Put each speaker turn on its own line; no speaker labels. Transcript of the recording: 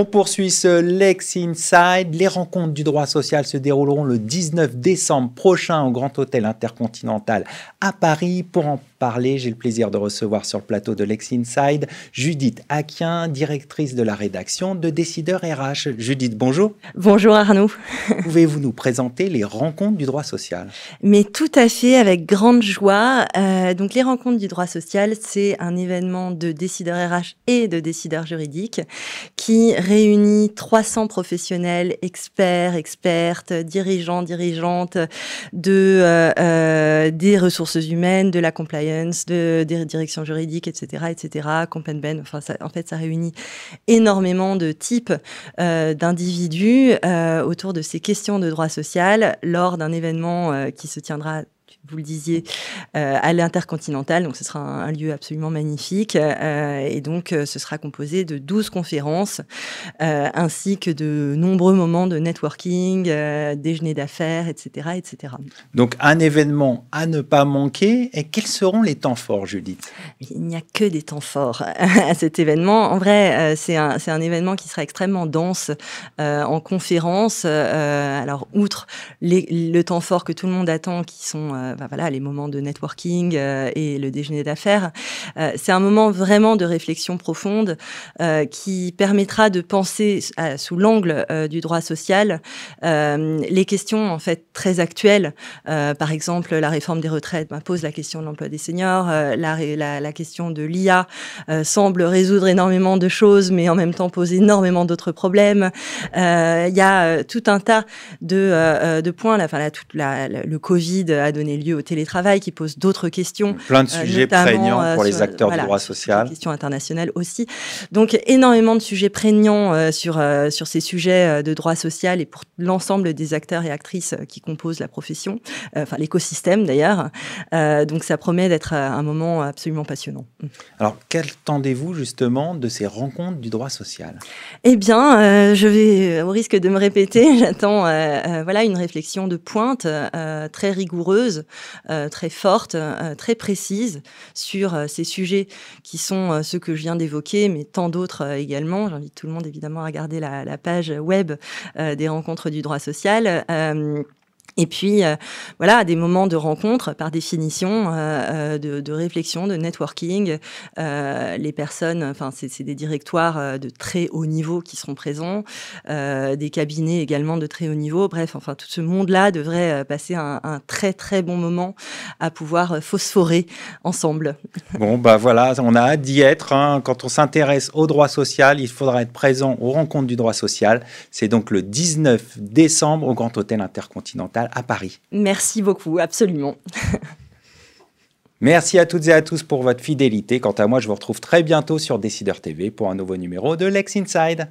On poursuit ce Lex Inside. Les rencontres du droit social se dérouleront le 19 décembre prochain au Grand Hôtel Intercontinental à Paris. Pour en parler. J'ai le plaisir de recevoir sur le plateau de Lex Inside Judith Akin, directrice de la rédaction de
Décideurs RH. Judith, bonjour. Bonjour Arnaud. Pouvez-vous nous présenter les rencontres du droit social Mais tout à fait, avec grande joie. Euh, donc les rencontres du droit social, c'est un événement de décideurs RH et de décideurs juridiques qui réunit 300 professionnels, experts, expertes, dirigeants, dirigeantes de, euh, euh, des ressources humaines, de la compliance de, des directions juridiques, etc., etc., Compenben. Enfin, ça, en fait, ça réunit énormément de types euh, d'individus euh, autour de ces questions de droit social lors d'un événement euh, qui se tiendra vous le disiez, euh, à l'Intercontinental. Donc, ce sera un, lieu absolument magnifique. Euh, et donc, euh, ce sera composé de 12 conférences, ainsi que de nombreux moments de networking, déjeuner d'affaires, etc., etc.
Donc, un événement à ne pas manquer. Et quels seront les temps forts, Judith
Il n'y a que des temps forts à cet événement. En vrai, c'est un, un, événement qui sera extrêmement dense en conférences. alors, outre le temps fort que tout le monde attend, qui sont bah voilà, les moments de networking euh, et le déjeuner d'affaires. Euh, c'est un moment vraiment de réflexion profonde euh, qui permettra de penser sous l'angle du droit social les questions en fait très actuelles. par exemple, la réforme des retraites bah, pose la question de l'emploi des seniors, la, la, question de l'IA semble résoudre énormément de choses, mais en même temps pose énormément d'autres problèmes. Il y a tout un tas de, points. toute le Covid a donné lieu au télétravail, qui pose d'autres questions. Mmh. Plein de euh, sujets prégnants pour euh, les acteurs du droit social. Des questions internationales aussi. Donc énormément de sujets prégnants euh, sur, sur ces sujets de droit social et pour l'ensemble des acteurs et actrices qui composent la profession, enfin l'écosystème d'ailleurs. donc ça promet d'être un moment absolument passionnant. Mmh.
Alors qu'attendez-vous justement de ces rencontres du droit social
Eh bien, je vais au risque de me répéter, j'attends voilà une réflexion de pointe très rigoureuse euh, très forte, euh, très précise sur euh, ces sujets qui sont ceux que je viens d'évoquer, mais tant d'autres également. J'invite tout le monde évidemment à regarder la, la page web des rencontres du droit social. Et puis, euh, voilà, des moments de rencontre, par définition, euh, euh, de, réflexion, de networking. les personnes, enfin, c'est des directoires de très haut niveau qui seront présents, des cabinets également de très haut niveau. Bref, enfin, tout ce monde-là devrait passer un, très, très bon moment à pouvoir phosphorer ensemble.
Bon, bah voilà, on a hâte d'y être. Hein. Quand on s'intéresse au droit social, il faudra être présent aux rencontres du droit social. C'est donc le 19 décembre au Grand Hôtel Intercontinental à Paris.
Merci beaucoup, absolument.
Merci à toutes et à tous pour votre fidélité. Quant à moi, je vous retrouve très bientôt sur Décideur TV pour un nouveau numéro de Lex Inside.